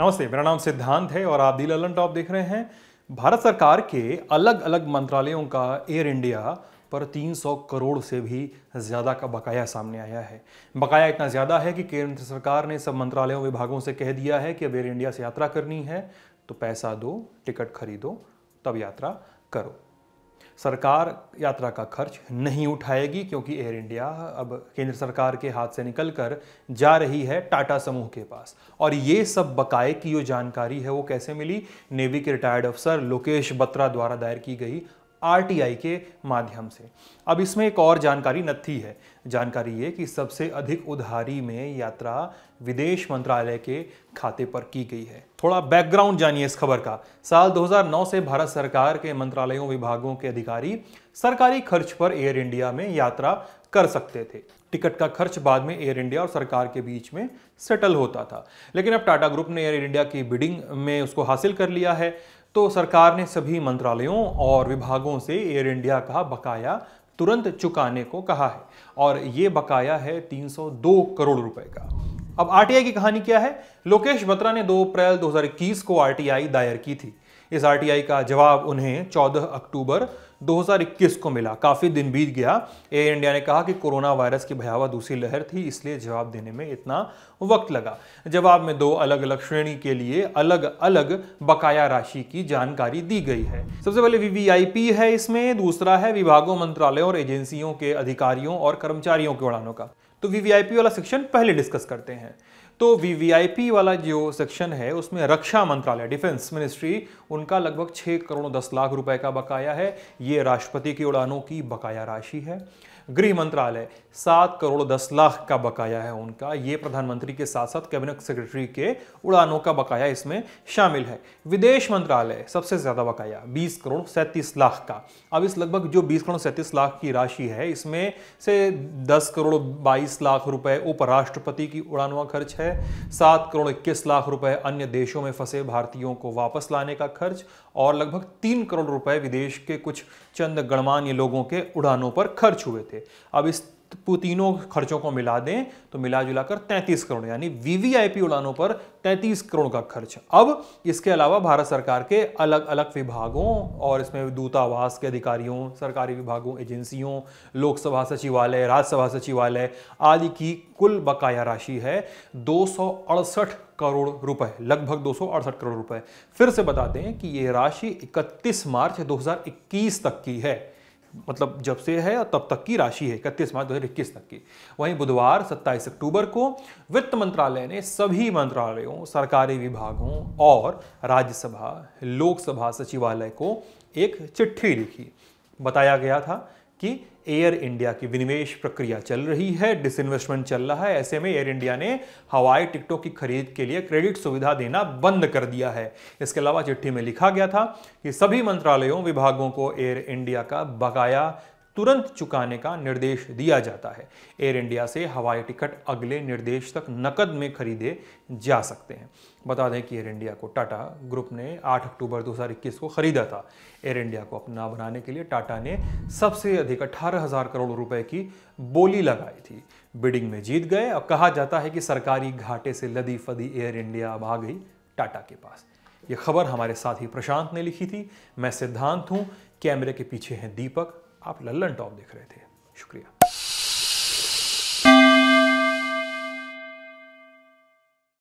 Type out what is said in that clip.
नमस्ते मेरा नाम सिद्धांत है और आप दी ललन टॉप देख रहे हैं भारत सरकार के अलग अलग मंत्रालयों का एयर इंडिया पर 300 करोड़ से भी ज़्यादा का बकाया सामने आया है बकाया इतना ज़्यादा है कि केंद्र सरकार ने सब मंत्रालयों विभागों से कह दिया है कि अब एयर इंडिया से यात्रा करनी है तो पैसा दो टिकट खरीदो तब यात्रा करो सरकार यात्रा का खर्च नहीं उठाएगी क्योंकि एयर इंडिया अब केंद्र सरकार के हाथ से निकलकर जा रही है टाटा समूह के पास और ये सब बकाए की जो जानकारी है वो कैसे मिली नेवी के रिटायर्ड अफसर लोकेश बत्रा द्वारा दायर की गई आरटीआई के माध्यम से अब इसमें एक और जानकारी नत्थी है जानकारी ये कि सबसे अधिक उधारी में यात्रा विदेश मंत्रालय के खाते पर की गई है थोड़ा बैकग्राउंड जानिए इस खबर का साल 2009 से भारत सरकार के मंत्रालयों विभागों के अधिकारी सरकारी खर्च पर एयर इंडिया में यात्रा कर सकते थे टिकट का खर्च बाद में एयर इंडिया और सरकार के बीच में सेटल होता था लेकिन अब टाटा ग्रुप ने एयर इंडिया की बिडिंग में उसको हासिल कर लिया है तो सरकार ने सभी मंत्रालयों और विभागों से एयर इंडिया का बकाया तुरंत चुकाने को कहा है और ये बकाया है 302 करोड़ रुपए का अब आरटीआई की कहानी क्या है लोकेश बत्रा ने 2 अप्रैल 2021 को आरटीआई दायर की थी इस आरटीआई का जवाब उन्हें 14 अक्टूबर 2021 को मिला काफ़ी दिन बीत गया एयर इंडिया ने कहा कि कोरोना वायरस की भयावह दूसरी लहर थी इसलिए जवाब देने में इतना वक्त लगा जवाब में दो अलग अलग श्रेणी के लिए अलग अलग बकाया राशि की जानकारी दी गई है सबसे पहले वी है इसमें दूसरा है विभागों मंत्रालयों और एजेंसियों के अधिकारियों और कर्मचारियों के उड़ानों का तो वीवीआईपी वाला सेक्शन पहले डिस्कस करते हैं तो वी वाला जो सेक्शन है उसमें रक्षा मंत्रालय डिफेंस मिनिस्ट्री उनका लगभग छः करोड़ दस लाख रुपए का बकाया है ये राष्ट्रपति की उड़ानों की बकाया राशि है गृह मंत्रालय सात करोड़ दस लाख का बकाया है उनका ये प्रधानमंत्री के साथ साथ कैबिनेट सेक्रेटरी के उड़ानों का बकाया इसमें शामिल है विदेश मंत्रालय सबसे ज़्यादा बकाया बीस करोड़ सैंतीस लाख का अब इस लगभग जो बीस करोड़ सैंतीस लाख की राशि है इसमें से दस करोड़ बाईस लाख रुपए उपराष्ट्रपति की उड़ानों का खर्च है सात करोड़ इक्कीस लाख रुपए अन्य देशों में फंसे भारतीयों को वापस लाने का खर्च और लगभग तीन करोड़ रुपए विदेश के कुछ चंद गणमान्य लोगों के उड़ानों पर खर्च हुए थे अब इस तो तीनों खर्चों को मिला दें तो मिला जुलाकर 33 करोड़ यानी वीवीआईपी उड़ानों पर 33 करोड़ का खर्च अब इसके अलावा भारत सरकार के अलग अलग विभागों और इसमें दूतावास के अधिकारियों सरकारी विभागों एजेंसियों लोकसभा सचिवालय राज्यसभा सचिवालय आदि की कुल बकाया राशि है दो करोड़ रुपए लगभग दो करोड़ रुपए फिर से बता दें कि ये राशि इकतीस मार्च दो तक की है मतलब जब से है और तब तक की राशि है इकतीस मार्च दो हज़ार इक्कीस तक की वहीं बुधवार 27 अक्टूबर को वित्त मंत्रालय ने सभी मंत्रालयों सरकारी विभागों और राज्यसभा लोकसभा सचिवालय को एक चिट्ठी लिखी बताया गया था कि एयर इंडिया की विनिवेश प्रक्रिया चल रही है डिसइन्वेस्टमेंट चल रहा है ऐसे में एयर इंडिया ने हवाई टिकटों की खरीद के लिए क्रेडिट सुविधा देना बंद कर दिया है इसके अलावा चिट्ठी में लिखा गया था कि सभी मंत्रालयों विभागों को एयर इंडिया का बकाया तुरंत चुकाने का निर्देश दिया जाता है एयर इंडिया से हवाई टिकट अगले निर्देश तक नकद में खरीदे जा सकते हैं बता दें कि एयर इंडिया को टाटा ग्रुप ने 8 अक्टूबर 2021 को खरीदा था एयर इंडिया को अपना बनाने के लिए टाटा ने सबसे अधिक अठारह हजार करोड़ रुपए की बोली लगाई थी बिडिंग में जीत गए और कहा जाता है कि सरकारी घाटे से लदी फदी एयर इंडिया अब आ गई टाटा के पास ये खबर हमारे साथी प्रशांत ने लिखी थी मैं सिद्धांत हूँ कैमरे के पीछे हैं दीपक आप लल्लन टॉप देख रहे थे शुक्रिया